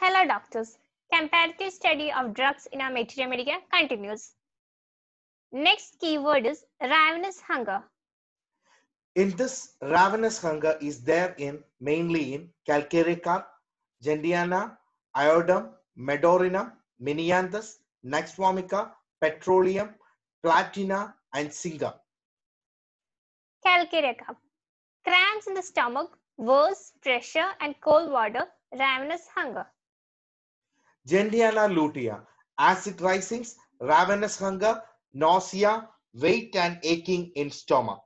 Hello doctors. Comparative study of drugs in our material media continues. Next keyword is ravenous hunger. In this ravenous hunger is there in mainly in calcareca, Gendiana, Iodum, Medorina, Minianthus, Naxvomica, Petroleum, Platina and Singa. Calcareca. Cramps in the stomach, worse pressure and cold water, ravenous hunger. Gendiana lutea, acid risings, ravenous hunger, nausea, weight and aching in stomach.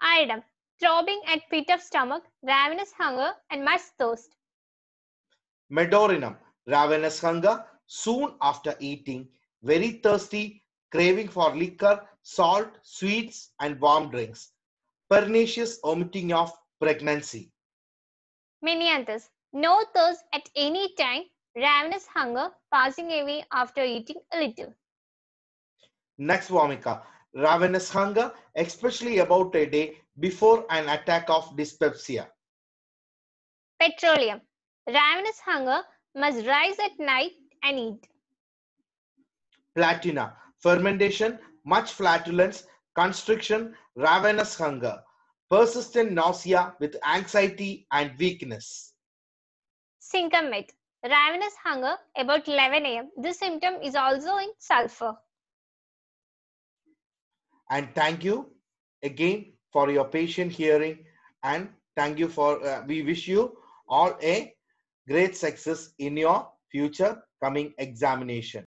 Item, throbbing at pit of stomach, ravenous hunger and much thirst. Medorinum, ravenous hunger, soon after eating, very thirsty, craving for liquor, salt, sweets and warm drinks. Pernicious omitting of pregnancy. Minianthus, no thirst at any time, ravenous hunger, passing away after eating a little. Next, Vomika. Ravenous hunger, especially about a day before an attack of dyspepsia. Petroleum. Ravenous hunger must rise at night and eat. Platina. Fermentation, much flatulence, constriction, ravenous hunger, persistent nausea with anxiety and weakness. Syncomate ravenous hunger about 11 a.m. This symptom is also in sulfur. And thank you again for your patient hearing and thank you for, uh, we wish you all a great success in your future coming examination.